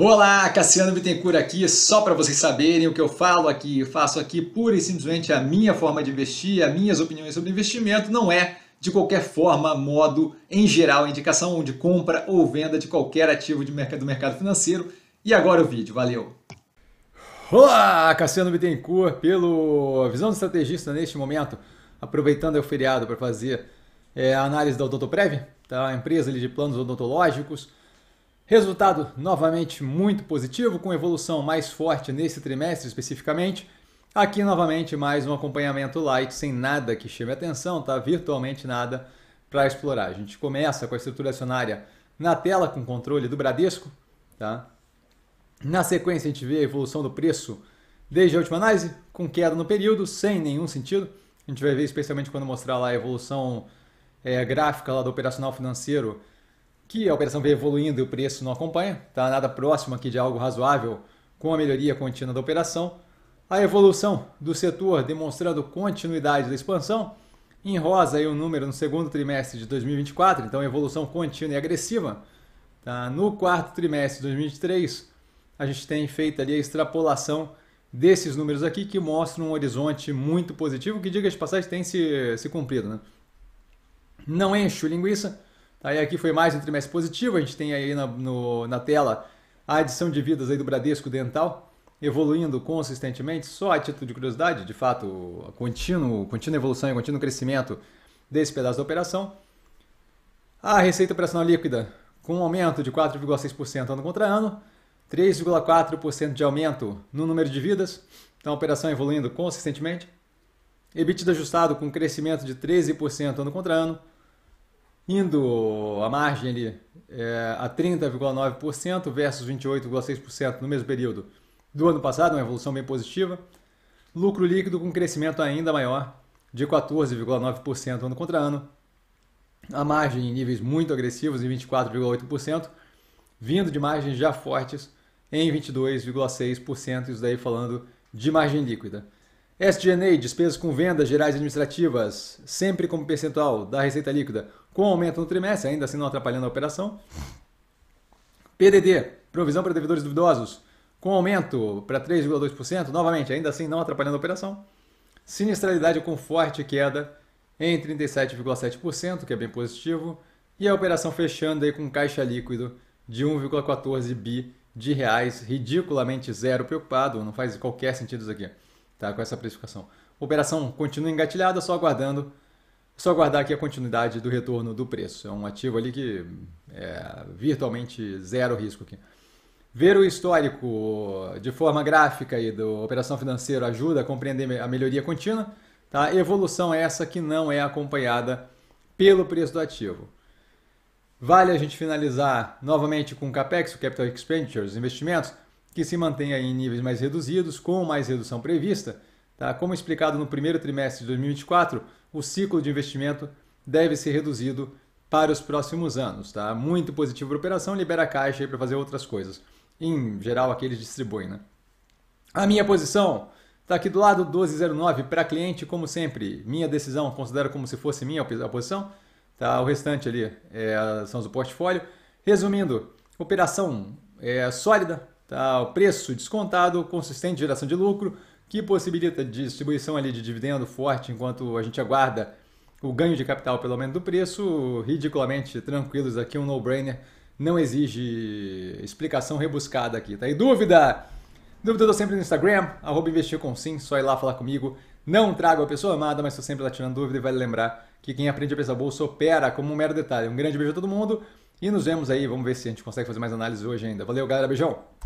Olá, Cassiano Bittencourt aqui, só para vocês saberem o que eu falo aqui, eu faço aqui pura e simplesmente a minha forma de investir, as minhas opiniões sobre investimento, não é de qualquer forma, modo, em geral, indicação de compra ou venda de qualquer ativo de mercado, do mercado financeiro. E agora o vídeo, valeu! Olá, Cassiano Bittencourt, pelo Visão do Estrategista neste momento, aproveitando o feriado para fazer é, eh, a análise da Odontoprev, da tá? empresa ali de planos odontológicos, Resultado novamente muito positivo, com evolução mais forte nesse trimestre especificamente. Aqui novamente mais um acompanhamento light, sem nada que chame atenção, tá? Virtualmente nada para explorar. A gente começa com a estrutura acionária na tela com controle do Bradesco, tá? Na sequência a gente vê a evolução do preço desde a última análise, com queda no período, sem nenhum sentido. A gente vai ver especialmente quando mostrar lá a evolução é, gráfica lá do operacional financeiro que a operação vem evoluindo e o preço não acompanha, está nada próximo aqui de algo razoável com a melhoria contínua da operação. A evolução do setor demonstrando continuidade da expansão, em rosa aí o um número no segundo trimestre de 2024, então evolução contínua e agressiva. Tá? No quarto trimestre de 2023, a gente tem feito ali a extrapolação desses números aqui que mostram um horizonte muito positivo, que diga de passagem tem se, se cumprido. Né? Não encho linguiça, Aí aqui foi mais um trimestre positivo, a gente tem aí na, no, na tela a adição de vidas aí do Bradesco Dental, evoluindo consistentemente, só a título de curiosidade, de fato, a contínuo, contínua evolução e contínuo crescimento desse pedaço da operação. A receita operacional líquida com um aumento de 4,6% ano contra ano, 3,4% de aumento no número de vidas, então a operação evoluindo consistentemente. EBITDA ajustado com crescimento de 13% ano contra ano, indo a margem ali é, a 30,9% versus 28,6% no mesmo período do ano passado, uma evolução bem positiva. Lucro líquido com crescimento ainda maior, de 14,9% ano contra ano. A margem em níveis muito agressivos, em 24,8%, vindo de margens já fortes em 22,6%, isso daí falando de margem líquida. SG&A, despesas com vendas gerais administrativas, sempre como percentual da receita líquida, com aumento no trimestre, ainda assim não atrapalhando a operação. PDD, provisão para devedores duvidosos, com aumento para 3,2%, novamente, ainda assim não atrapalhando a operação. Sinistralidade com forte queda em 37,7%, que é bem positivo, e a operação fechando aí com caixa líquido de 1,14 bi de reais, ridiculamente zero preocupado, não faz qualquer sentido isso aqui tá? Com essa precificação. Operação continua engatilhada, só aguardando. Só aguardar aqui a continuidade do retorno do preço. É um ativo ali que é virtualmente zero risco aqui. Ver o histórico de forma gráfica e da operação financeira ajuda a compreender a melhoria contínua. Tá? Evolução é essa que não é acompanhada pelo preço do ativo. Vale a gente finalizar novamente com o CAPEX, Capital Expenditures, investimentos que se mantém em níveis mais reduzidos, com mais redução prevista. Tá? Como explicado no primeiro trimestre de 2024, o ciclo de investimento deve ser reduzido para os próximos anos. Tá? Muito positivo para a operação, libera caixa para fazer outras coisas. Em geral, aqui eles distribuem. Né? A minha posição está aqui do lado 1209 para cliente, como sempre. Minha decisão, considero como se fosse minha a posição. Tá? O restante ali é, são do portfólio. Resumindo, operação é, sólida, tal preço descontado, consistente geração de lucro, que possibilita distribuição ali de dividendo forte enquanto a gente aguarda o ganho de capital pelo aumento do preço, ridiculamente tranquilos aqui, um no-brainer, não exige explicação rebuscada aqui, tá? E dúvida? Dúvida eu tô sempre no Instagram, arroba investircomsim, só ir lá falar comigo. Não trago a pessoa amada, mas estou sempre lá tirando dúvida e vale lembrar que quem aprende a pensar bolsa opera como um mero detalhe. Um grande beijo a todo mundo e nos vemos aí, vamos ver se a gente consegue fazer mais análise hoje ainda. Valeu, galera, beijão!